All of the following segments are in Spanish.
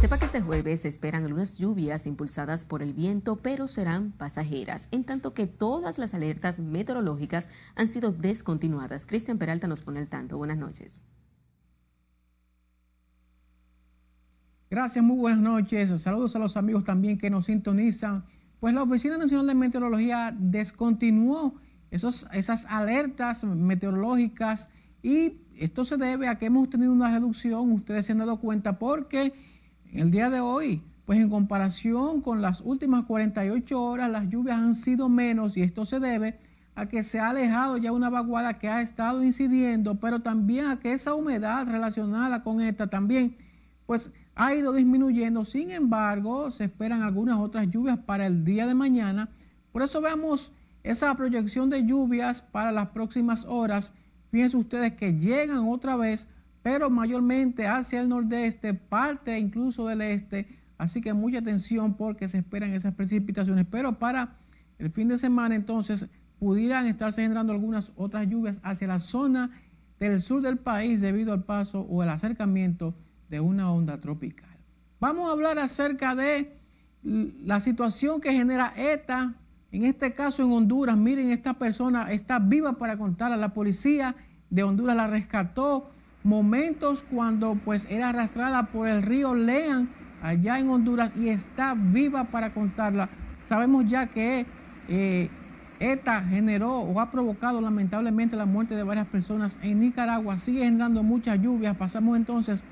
Sepa que este jueves se esperan algunas lluvias impulsadas por el viento, pero serán pasajeras, en tanto que todas las alertas meteorológicas han sido descontinuadas. Cristian Peralta nos pone al tanto. Buenas noches. Gracias, muy buenas noches. Saludos a los amigos también que nos sintonizan. Pues la Oficina Nacional de Meteorología descontinuó esas alertas meteorológicas y esto se debe a que hemos tenido una reducción, ustedes se han dado cuenta, porque el día de hoy, pues en comparación con las últimas 48 horas, las lluvias han sido menos y esto se debe a que se ha alejado ya una vaguada que ha estado incidiendo, pero también a que esa humedad relacionada con esta también, pues ha ido disminuyendo. Sin embargo, se esperan algunas otras lluvias para el día de mañana. Por eso veamos esa proyección de lluvias para las próximas horas. Fíjense ustedes que llegan otra vez pero mayormente hacia el nordeste, parte incluso del este. Así que mucha atención porque se esperan esas precipitaciones. Pero para el fin de semana entonces pudieran estarse generando algunas otras lluvias hacia la zona del sur del país debido al paso o el acercamiento de una onda tropical. Vamos a hablar acerca de la situación que genera ETA, en este caso en Honduras. Miren, esta persona está viva para contar a la policía de Honduras, la rescató momentos cuando pues era arrastrada por el río Lean allá en Honduras y está viva para contarla. Sabemos ya que eh, ETA generó o ha provocado lamentablemente la muerte de varias personas en Nicaragua, sigue generando muchas lluvias. Pasamos entonces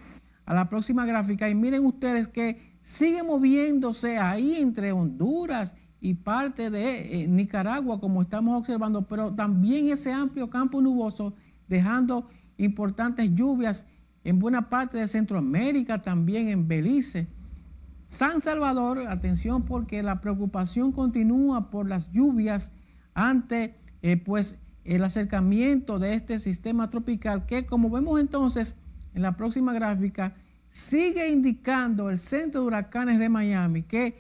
a la próxima gráfica y miren ustedes que sigue moviéndose ahí entre Honduras y parte de eh, Nicaragua, como estamos observando, pero también ese amplio campo nuboso dejando importantes lluvias en buena parte de Centroamérica, también en Belice. San Salvador, atención porque la preocupación continúa por las lluvias ante eh, pues, el acercamiento de este sistema tropical que como vemos entonces en la próxima gráfica, sigue indicando el centro de huracanes de Miami que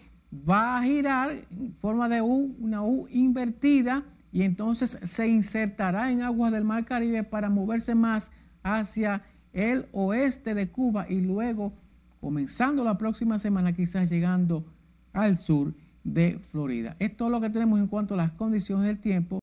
va a girar en forma de U, una U invertida y entonces se insertará en aguas del Mar Caribe para moverse más hacia el oeste de Cuba y luego, comenzando la próxima semana, quizás llegando al sur de Florida. Esto es lo que tenemos en cuanto a las condiciones del tiempo.